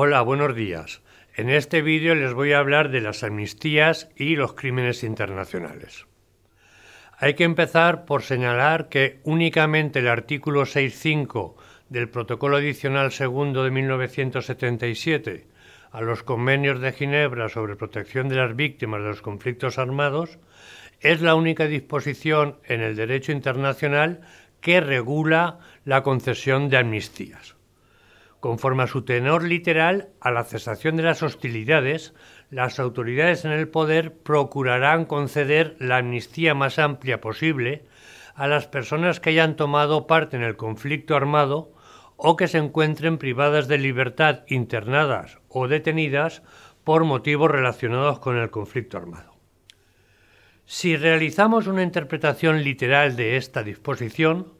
Hola, buenos días. En este vídeo les voy a hablar de las amnistías y los crímenes internacionales. Hay que empezar por señalar que únicamente el artículo 6.5 del Protocolo Adicional Segundo de 1977 a los Convenios de Ginebra sobre protección de las víctimas de los conflictos armados es la única disposición en el derecho internacional que regula la concesión de amnistías. Conforme a su tenor literal, a la cesación de las hostilidades, las autoridades en el poder procurarán conceder la amnistía más amplia posible a las personas que hayan tomado parte en el conflicto armado o que se encuentren privadas de libertad, internadas o detenidas por motivos relacionados con el conflicto armado. Si realizamos una interpretación literal de esta disposición,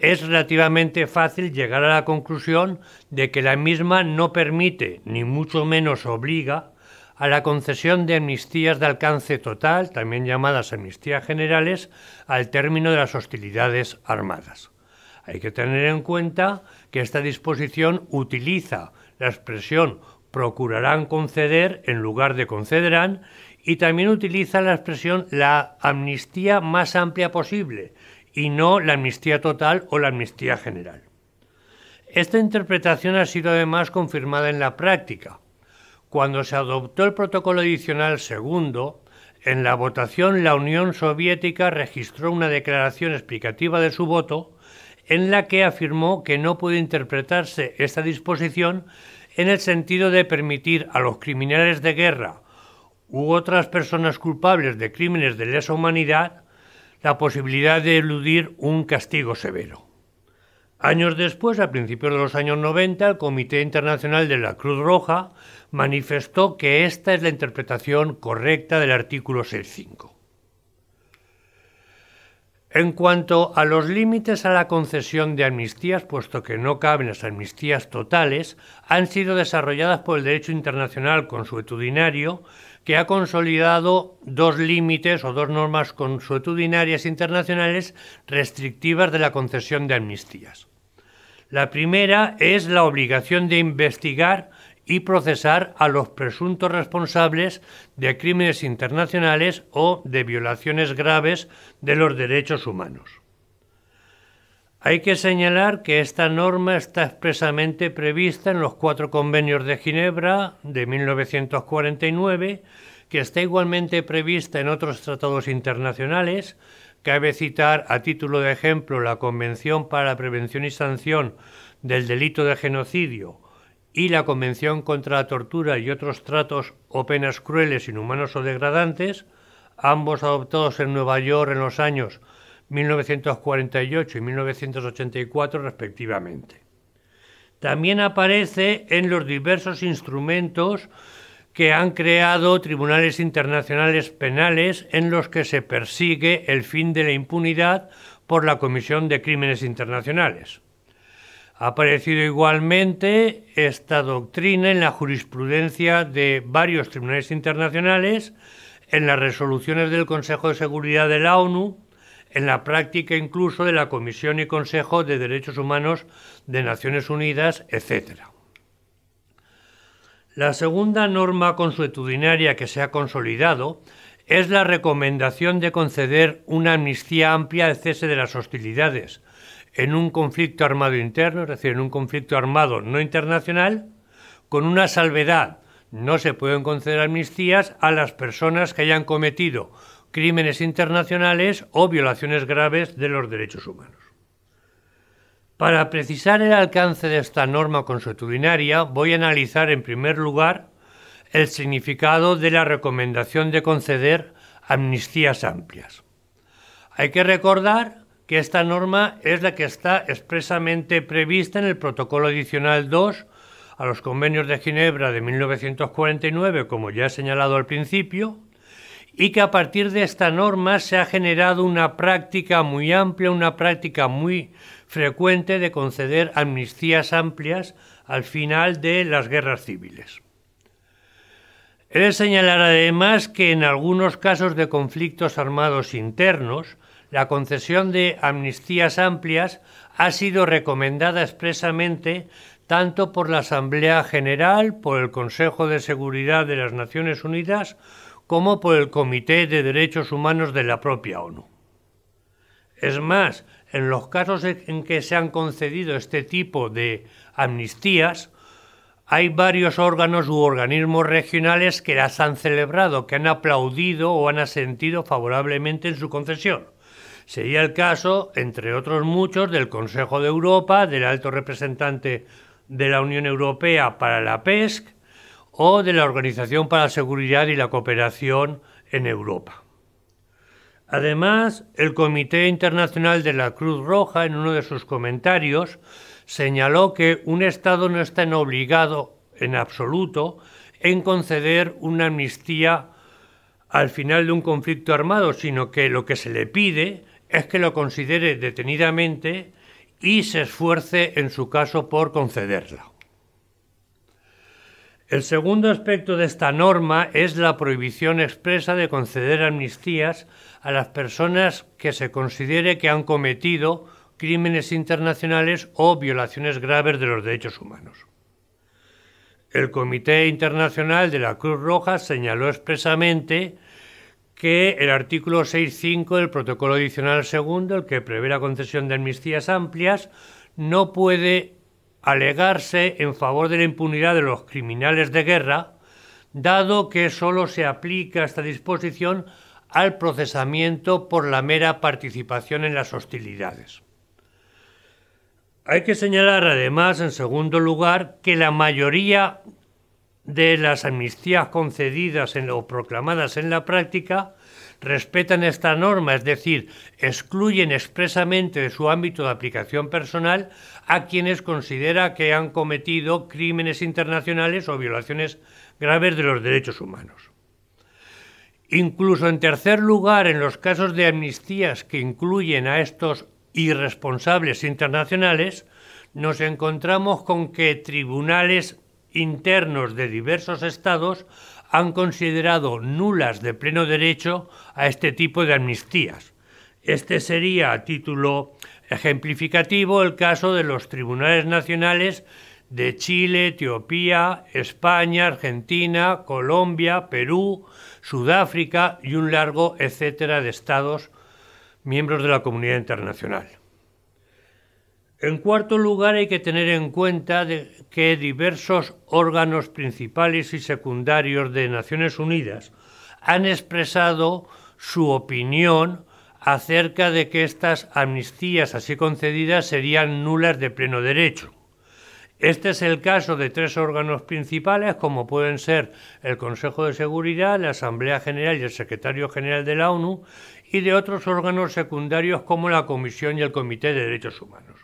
es relativamente fácil llegar a la conclusión de que la misma no permite, ni mucho menos obliga, a la concesión de amnistías de alcance total, también llamadas amnistías generales, al término de las hostilidades armadas. Hay que tener en cuenta que esta disposición utiliza la expresión procurarán conceder en lugar de concederán y también utiliza la expresión la amnistía más amplia posible, y no la amnistía total o la amnistía general. Esta interpretación ha sido además confirmada en la práctica. Cuando se adoptó el protocolo adicional segundo, en la votación la Unión Soviética registró una declaración explicativa de su voto en la que afirmó que no puede interpretarse esta disposición en el sentido de permitir a los criminales de guerra u otras personas culpables de crímenes de lesa humanidad la posibilidad de eludir un castigo severo. Años después, a principios de los años 90, el Comité Internacional de la Cruz Roja manifestó que esta es la interpretación correcta del artículo 6.5. En cuanto a los límites a la concesión de amnistías, puesto que no caben las amnistías totales, han sido desarrolladas por el derecho internacional consuetudinario, que ha consolidado dos límites o dos normas consuetudinarias internacionales restrictivas de la concesión de amnistías. La primera es la obligación de investigar y procesar a los presuntos responsables de crímenes internacionales o de violaciones graves de los derechos humanos. Hay que señalar que esta norma está expresamente prevista en los cuatro convenios de Ginebra de 1949, que está igualmente prevista en otros tratados internacionales. Cabe citar a título de ejemplo la Convención para la Prevención y Sanción del Delito de Genocidio y la Convención contra la Tortura y otros tratos o penas crueles, inhumanos o degradantes, ambos adoptados en Nueva York en los años 1948 y 1984 respectivamente. También aparece en los diversos instrumentos que han creado tribunales internacionales penales en los que se persigue el fin de la impunidad por la comisión de crímenes internacionales. Ha aparecido igualmente esta doctrina en la jurisprudencia de varios tribunales internacionales, en las resoluciones del Consejo de Seguridad de la ONU, en la práctica incluso de la Comisión y Consejo de Derechos Humanos de Naciones Unidas, etc. La segunda norma consuetudinaria que se ha consolidado es la recomendación de conceder una amnistía amplia al cese de las hostilidades, en un conflicto armado interno, es decir, en un conflicto armado no internacional, con una salvedad. No se pueden conceder amnistías a las personas que hayan cometido crímenes internacionales o violaciones graves de los derechos humanos. Para precisar el alcance de esta norma consuetudinaria, voy a analizar en primer lugar el significado de la recomendación de conceder amnistías amplias. Hay que recordar que esta norma es la que está expresamente prevista en el Protocolo Adicional 2 a los Convenios de Ginebra de 1949, como ya he señalado al principio, y que a partir de esta norma se ha generado una práctica muy amplia, una práctica muy frecuente de conceder amnistías amplias al final de las guerras civiles. He de señalar además que en algunos casos de conflictos armados internos, la concesión de amnistías amplias ha sido recomendada expresamente tanto por la Asamblea General, por el Consejo de Seguridad de las Naciones Unidas, como por el Comité de Derechos Humanos de la propia ONU. Es más, en los casos en que se han concedido este tipo de amnistías, hay varios órganos u organismos regionales que las han celebrado, que han aplaudido o han asentido favorablemente en su concesión. Sería el caso, entre otros muchos, del Consejo de Europa, del alto representante de la Unión Europea para la PESC o de la Organización para la Seguridad y la Cooperación en Europa. Además, el Comité Internacional de la Cruz Roja, en uno de sus comentarios, señaló que un Estado no está en obligado en absoluto en conceder una amnistía al final de un conflicto armado, sino que lo que se le pide es que lo considere detenidamente y se esfuerce en su caso por concederla. El segundo aspecto de esta norma es la prohibición expresa de conceder amnistías a las personas que se considere que han cometido crímenes internacionales o violaciones graves de los derechos humanos. El Comité Internacional de la Cruz Roja señaló expresamente que el artículo 6.5 del protocolo adicional segundo, el que prevé la concesión de amnistías amplias, no puede alegarse en favor de la impunidad de los criminales de guerra, dado que solo se aplica esta disposición al procesamiento por la mera participación en las hostilidades. Hay que señalar además, en segundo lugar, que la mayoría de las amnistías concedidas o proclamadas en la práctica respetan esta norma, es decir, excluyen expresamente de su ámbito de aplicación personal a quienes considera que han cometido crímenes internacionales o violaciones graves de los derechos humanos. Incluso en tercer lugar, en los casos de amnistías que incluyen a estos irresponsables internacionales, nos encontramos con que tribunales internos de diversos estados han considerado nulas de pleno derecho a este tipo de amnistías. Este sería, a título ejemplificativo, el caso de los tribunales nacionales de Chile, Etiopía, España, Argentina, Colombia, Perú, Sudáfrica y un largo etcétera de estados miembros de la comunidad internacional. En cuarto lugar, hay que tener en cuenta que diversos órganos principales y secundarios de Naciones Unidas han expresado su opinión acerca de que estas amnistías así concedidas serían nulas de pleno derecho. Este es el caso de tres órganos principales, como pueden ser el Consejo de Seguridad, la Asamblea General y el Secretario General de la ONU, y de otros órganos secundarios como la Comisión y el Comité de Derechos Humanos.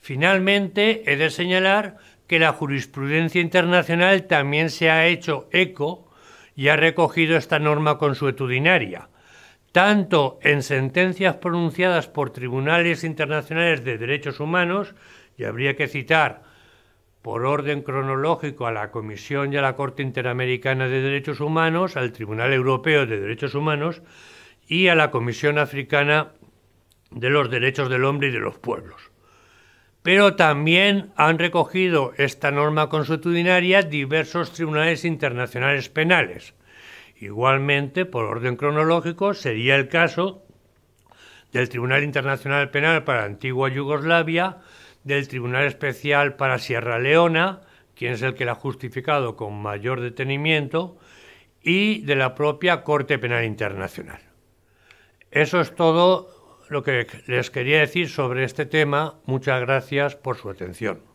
Finalmente, he de señalar que la jurisprudencia internacional también se ha hecho eco y ha recogido esta norma consuetudinaria, tanto en sentencias pronunciadas por tribunales internacionales de derechos humanos, y habría que citar por orden cronológico a la Comisión y a la Corte Interamericana de Derechos Humanos, al Tribunal Europeo de Derechos Humanos y a la Comisión Africana de los Derechos del Hombre y de los Pueblos. Pero también han recogido esta norma consuetudinaria diversos tribunales internacionales penales. Igualmente, por orden cronológico, sería el caso del Tribunal Internacional Penal para Antigua Yugoslavia, del Tribunal Especial para Sierra Leona, quien es el que la ha justificado con mayor detenimiento, y de la propia Corte Penal Internacional. Eso es todo lo que les quería decir sobre este tema. Muchas gracias por su atención.